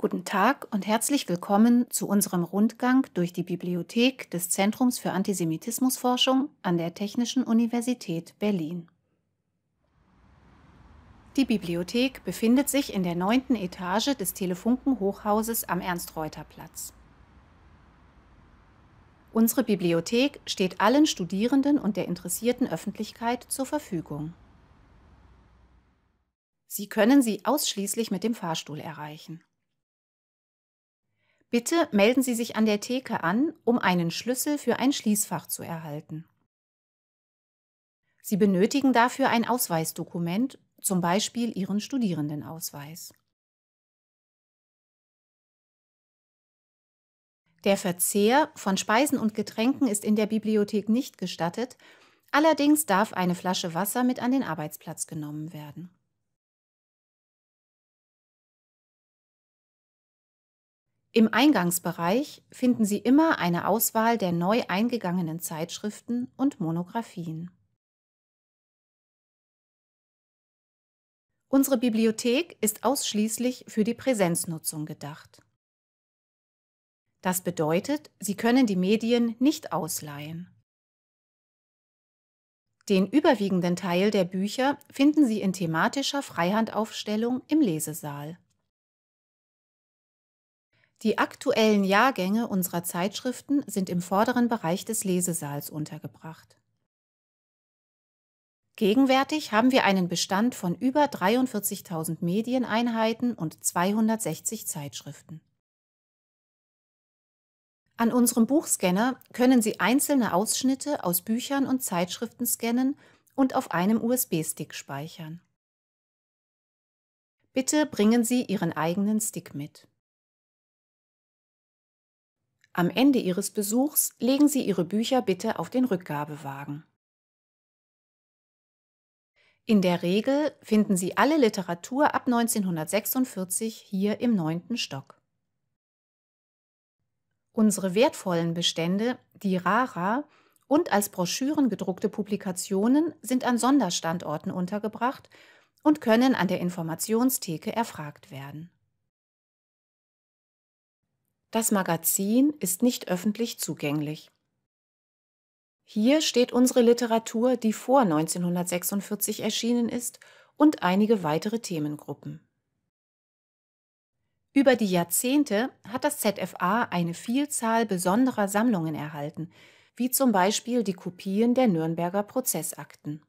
Guten Tag und herzlich willkommen zu unserem Rundgang durch die Bibliothek des Zentrums für Antisemitismusforschung an der Technischen Universität Berlin. Die Bibliothek befindet sich in der neunten Etage des Telefunken-Hochhauses am Ernst-Reuter-Platz. Unsere Bibliothek steht allen Studierenden und der interessierten Öffentlichkeit zur Verfügung. Sie können sie ausschließlich mit dem Fahrstuhl erreichen. Bitte melden Sie sich an der Theke an, um einen Schlüssel für ein Schließfach zu erhalten. Sie benötigen dafür ein Ausweisdokument, zum Beispiel Ihren Studierendenausweis. Der Verzehr von Speisen und Getränken ist in der Bibliothek nicht gestattet, allerdings darf eine Flasche Wasser mit an den Arbeitsplatz genommen werden. Im Eingangsbereich finden Sie immer eine Auswahl der neu eingegangenen Zeitschriften und Monographien. Unsere Bibliothek ist ausschließlich für die Präsenznutzung gedacht. Das bedeutet, Sie können die Medien nicht ausleihen. Den überwiegenden Teil der Bücher finden Sie in thematischer Freihandaufstellung im Lesesaal. Die aktuellen Jahrgänge unserer Zeitschriften sind im vorderen Bereich des Lesesaals untergebracht. Gegenwärtig haben wir einen Bestand von über 43.000 Medieneinheiten und 260 Zeitschriften. An unserem Buchscanner können Sie einzelne Ausschnitte aus Büchern und Zeitschriften scannen und auf einem USB-Stick speichern. Bitte bringen Sie Ihren eigenen Stick mit. Am Ende Ihres Besuchs legen Sie Ihre Bücher bitte auf den Rückgabewagen. In der Regel finden Sie alle Literatur ab 1946 hier im neunten Stock. Unsere wertvollen Bestände, die Rara und als Broschüren gedruckte Publikationen sind an Sonderstandorten untergebracht und können an der Informationstheke erfragt werden. Das Magazin ist nicht öffentlich zugänglich. Hier steht unsere Literatur, die vor 1946 erschienen ist, und einige weitere Themengruppen. Über die Jahrzehnte hat das ZFA eine Vielzahl besonderer Sammlungen erhalten, wie zum Beispiel die Kopien der Nürnberger Prozessakten.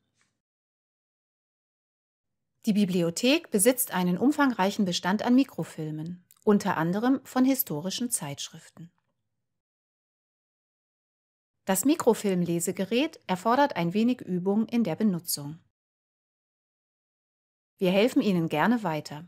Die Bibliothek besitzt einen umfangreichen Bestand an Mikrofilmen unter anderem von historischen Zeitschriften. Das Mikrofilmlesegerät erfordert ein wenig Übung in der Benutzung. Wir helfen Ihnen gerne weiter.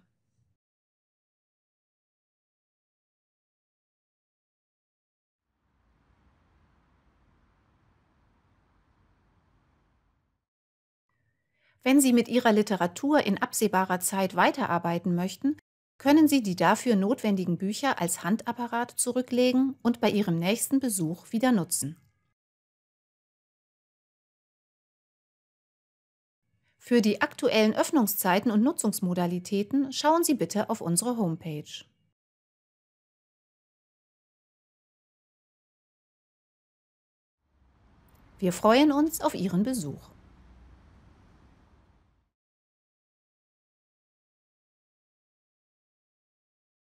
Wenn Sie mit Ihrer Literatur in absehbarer Zeit weiterarbeiten möchten, können Sie die dafür notwendigen Bücher als Handapparat zurücklegen und bei Ihrem nächsten Besuch wieder nutzen. Für die aktuellen Öffnungszeiten und Nutzungsmodalitäten schauen Sie bitte auf unsere Homepage. Wir freuen uns auf Ihren Besuch.